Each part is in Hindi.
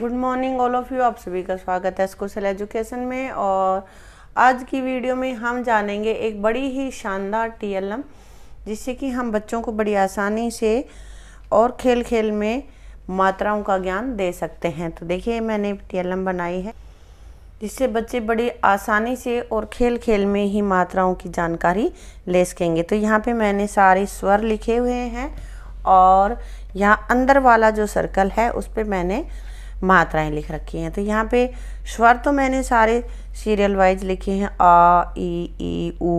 good morning all of you आप सभी का स्वागत है स्कूसल एजुकेशन में और आज की वीडियो में हम जानेंगे एक बड़ी ही शानदार टीएलएम जिससे कि हम बच्चों को बड़ी आसानी से और खेल खेल में मात्राओं का ज्ञान दे सकते हैं तो देखिए मैंने टीएलएम बनाई है जिससे बच्चे बड़ी आसानी से और खेल खेल में ही मात्राओं की जानकारी ले सकेंगे तो यहाँ पर मैंने सारे स्वर लिखे हुए हैं और यहाँ अंदर वाला जो सर्कल है उस पर मैंने मात्राएं लिख रखी हैं तो यहाँ पे स्वर तो मैंने सारे सीरियल वाइज लिखे हैं आ ई ई ऊ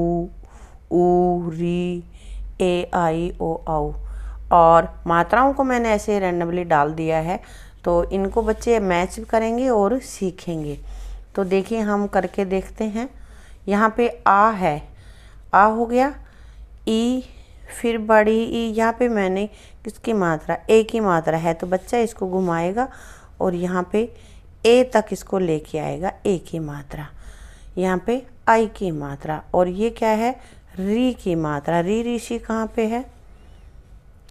ऊ री ए आई ओ आउ और मात्राओं को मैंने ऐसे रैंडमली डाल दिया है तो इनको बच्चे मैच करेंगे और सीखेंगे तो देखिए हम करके देखते हैं यहाँ पे आ है आ हो गया ई फिर बड़ी ई यहाँ पे मैंने किसकी मात्रा ए की मात्रा है तो बच्चा इसको घुमाएगा और यहाँ पे ए तक इसको लेके आएगा ए की मात्रा यहाँ पे आई की मात्रा और ये क्या है री की मात्रा री ऋषि कहाँ पे है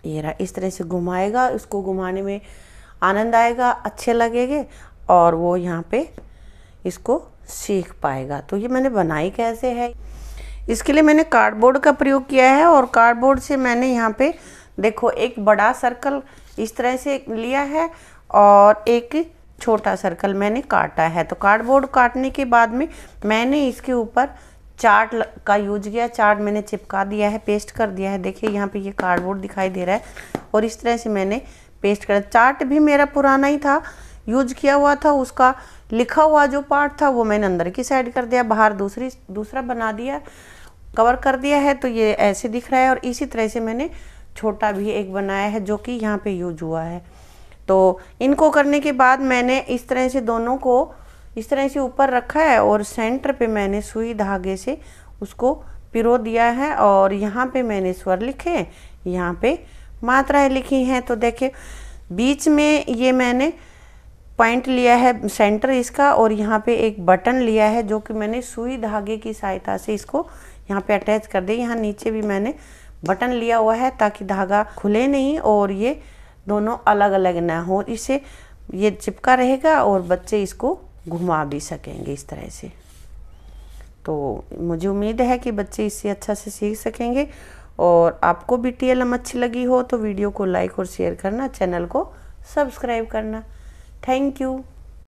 ये रहा इस तरह से घुमाएगा उसको घुमाने में आनंद आएगा अच्छे लगेंगे और वो यहाँ पे इसको सीख पाएगा तो ये मैंने बनाई कैसे है इसके लिए मैंने कार्डबोर्ड का प्रयोग किया है और कार्डबोर्ड से मैंने यहाँ पे देखो एक बड़ा सर्कल इस तरह से लिया है और एक छोटा सर्कल मैंने काटा है तो कार्डबोर्ड काटने के बाद में मैंने इसके ऊपर चार्ट का यूज किया चार्ट मैंने चिपका दिया है पेस्ट कर दिया है देखिए यहाँ पे ये यह कार्डबोर्ड दिखाई दे रहा है और इस तरह से मैंने पेस्ट करा चार्ट भी मेरा पुराना ही था यूज किया हुआ था उसका लिखा हुआ जो पार्ट था वो मैंने अंदर की साइड कर दिया बाहर दूसरी दूसरा बना दिया कवर कर दिया है तो ये ऐसे दिख रहा है और इसी तरह से मैंने छोटा भी एक बनाया है जो कि यहाँ पे यूज हुआ है तो इनको करने के बाद मैंने इस तरह से दोनों को इस तरह से ऊपर रखा है और सेंटर पे मैंने सुई धागे से उसको पिरो दिया है और यहाँ पे मैंने स्वर लिखे हैं यहाँ पे मात्राएं लिखी हैं तो देखिए बीच में ये मैंने पॉइंट लिया है सेंटर इसका और यहाँ पे एक बटन लिया है जो कि मैंने सुई धागे की सहायता से इसको यहाँ पे अटैच कर दिया यहाँ नीचे भी मैंने बटन लिया हुआ है ताकि धागा खुले नहीं और ये दोनों अलग अलग ना हो इसे ये चिपका रहेगा और बच्चे इसको घुमा भी सकेंगे इस तरह से तो मुझे उम्मीद है कि बच्चे इससे अच्छा से सीख सकेंगे और आपको भी टी अच्छी लगी हो तो वीडियो को लाइक और शेयर करना चैनल को सब्सक्राइब करना थैंक यू